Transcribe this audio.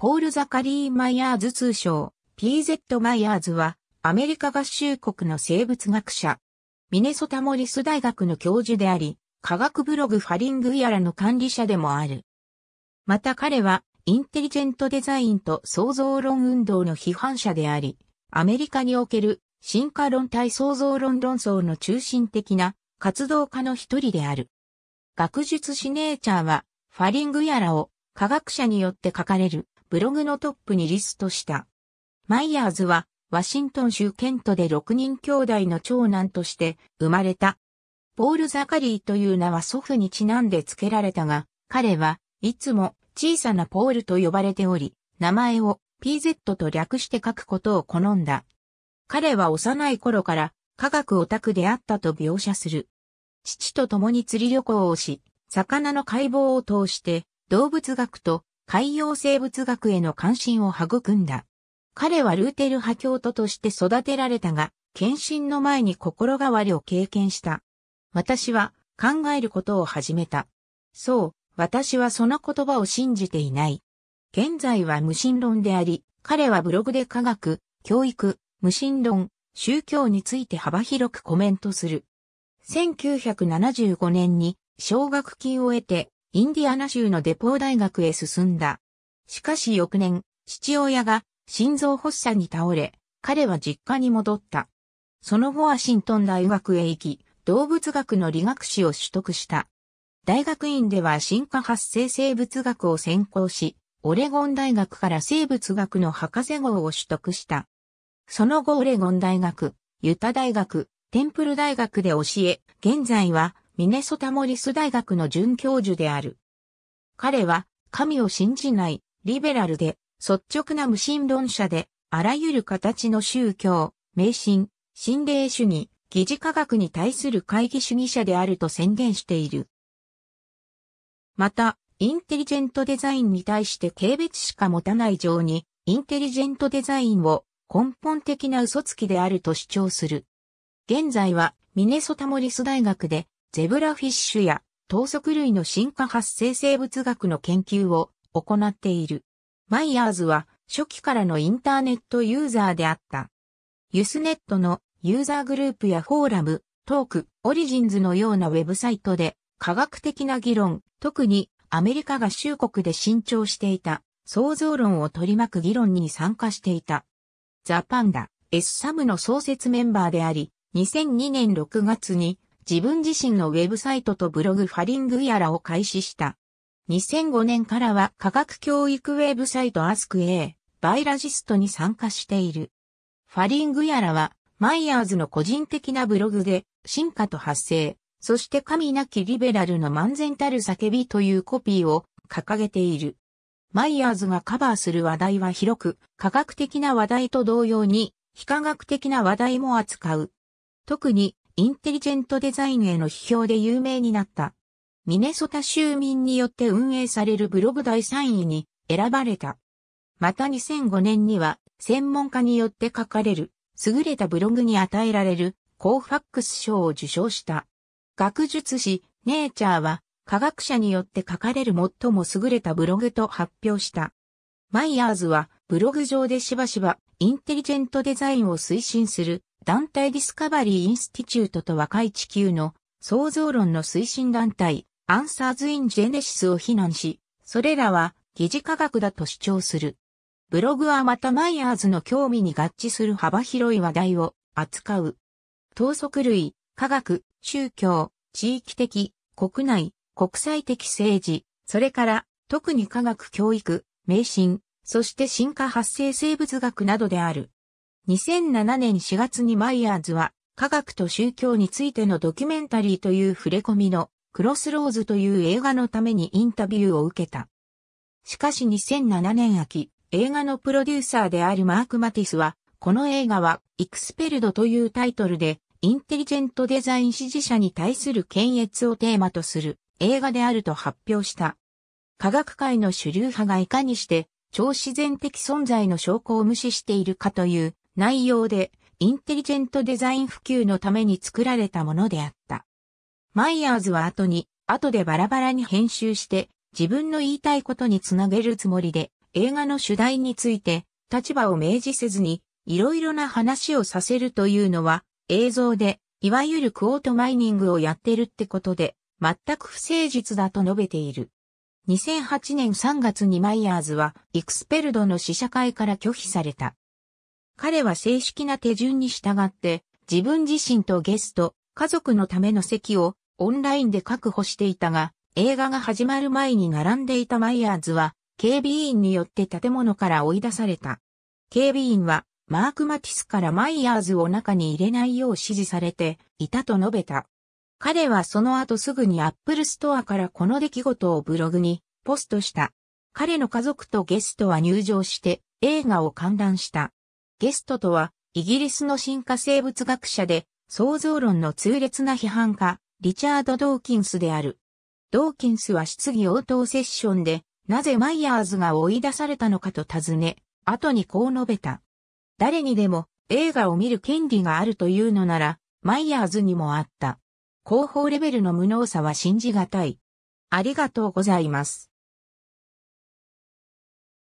ポール・ザカリー・マイヤーズ通称、PZ マイヤーズは、アメリカ合衆国の生物学者、ミネソタモリス大学の教授であり、科学ブログファリングやらの管理者でもある。また彼は、インテリジェントデザインと創造論運動の批判者であり、アメリカにおける進化論対創造論論争の中心的な活動家の一人である。学術シネーチャーは、ファリングやらを科学者によって書かれるブログのトップにリストした。マイヤーズは、ワシントン州ケントで6人兄弟の長男として生まれた。ポール・ザカリーという名は祖父にちなんで付けられたが、彼はいつも小さなポールと呼ばれており、名前を PZ と略して書くことを好んだ。彼は幼い頃から科学オタクであったと描写する。父と共に釣り旅行をし、魚の解剖を通して動物学と海洋生物学への関心を育んだ。彼はルーテル派教徒として育てられたが、献身の前に心変わりを経験した。私は考えることを始めた。そう、私はその言葉を信じていない。現在は無神論であり、彼はブログで科学、教育、無神論、宗教について幅広くコメントする。1975年に奨学金を得てインディアナ州のデポー大学へ進んだ。しかし翌年、父親が心臓発作に倒れ、彼は実家に戻った。その後ワシントン大学へ行き、動物学の理学士を取得した。大学院では進化発生生物学を専攻し、オレゴン大学から生物学の博士号を取得した。その後オレゴン大学、ユタ大学、テンプル大学で教え、現在はミネソタモリス大学の准教授である。彼は、神を信じない、リベラルで、率直な無神論者で、あらゆる形の宗教、迷信、心霊主義、疑似科学に対する会議主義者であると宣言している。また、インテリジェントデザインに対して軽蔑しか持たない情に、インテリジェントデザインを根本的な嘘つきであると主張する。現在はミネソタモリス大学でゼブラフィッシュや等速類の進化発生生物学の研究を行っている。マイヤーズは初期からのインターネットユーザーであった。ユスネットのユーザーグループやフォーラム、トーク、オリジンズのようなウェブサイトで科学的な議論、特にアメリカ合衆国で伸長していた創造論を取り巻く議論に参加していた。ザ・パンダ、S サムの創設メンバーであり、2002年6月に自分自身のウェブサイトとブログファリングやらを開始した。2005年からは科学教育ウェブサイトアスク A、バイラジストに参加している。ファリングやらは、マイヤーズの個人的なブログで、進化と発生、そして神なきリベラルの漫然たる叫びというコピーを掲げている。マイヤーズがカバーする話題は広く、科学的な話題と同様に、非科学的な話題も扱う。特に、インテリジェントデザインへの批評で有名になった。ミネソタ州民によって運営されるブログ第3位に選ばれた。また2005年には専門家によって書かれる優れたブログに与えられるコーファックス賞を受賞した。学術誌ネイチャーは科学者によって書かれる最も優れたブログと発表した。マイヤーズはブログ上でしばしばインテリジェントデザインを推進する団体ディスカバリーインスティチュートと若い地球の創造論の推進団体アンサーズ・イン・ジェネシスを非難し、それらは疑似科学だと主張する。ブログはまたマイヤーズの興味に合致する幅広い話題を扱う。等速類、科学、宗教、地域的、国内、国際的政治、それから特に科学教育、迷信、そして進化発生生物学などである。2007年4月にマイヤーズは科学と宗教についてのドキュメンタリーという触れ込みのクロスローズという映画のためにインタビューを受けた。しかし2007年秋、映画のプロデューサーであるマーク・マティスは、この映画はイクスペルドというタイトルでインテリジェントデザイン支持者に対する検閲をテーマとする映画であると発表した。科学界の主流派がいかにして超自然的存在の証拠を無視しているかという内容で、インテリジェントデザイン普及のために作られたものであった。マイヤーズは後に、後でバラバラに編集して、自分の言いたいことにつなげるつもりで、映画の主題について、立場を明示せずに、いろいろな話をさせるというのは、映像で、いわゆるクオートマイニングをやってるってことで、全く不誠実だと述べている。2008年3月にマイヤーズはイクスペルドの試写会から拒否された。彼は正式な手順に従って自分自身とゲスト、家族のための席をオンラインで確保していたが、映画が始まる前に並んでいたマイヤーズは警備員によって建物から追い出された。警備員はマーク・マティスからマイヤーズを中に入れないよう指示されていたと述べた。彼はその後すぐにアップルストアからこの出来事をブログにポストした。彼の家族とゲストは入場して映画を観覧した。ゲストとはイギリスの進化生物学者で創造論の痛烈な批判家リチャード・ドーキンスである。ドーキンスは質疑応答セッションでなぜマイヤーズが追い出されたのかと尋ね、後にこう述べた。誰にでも映画を見る権利があるというのなら、マイヤーズにもあった。広報レベルの無能さは信じがたい。ありがとうございます。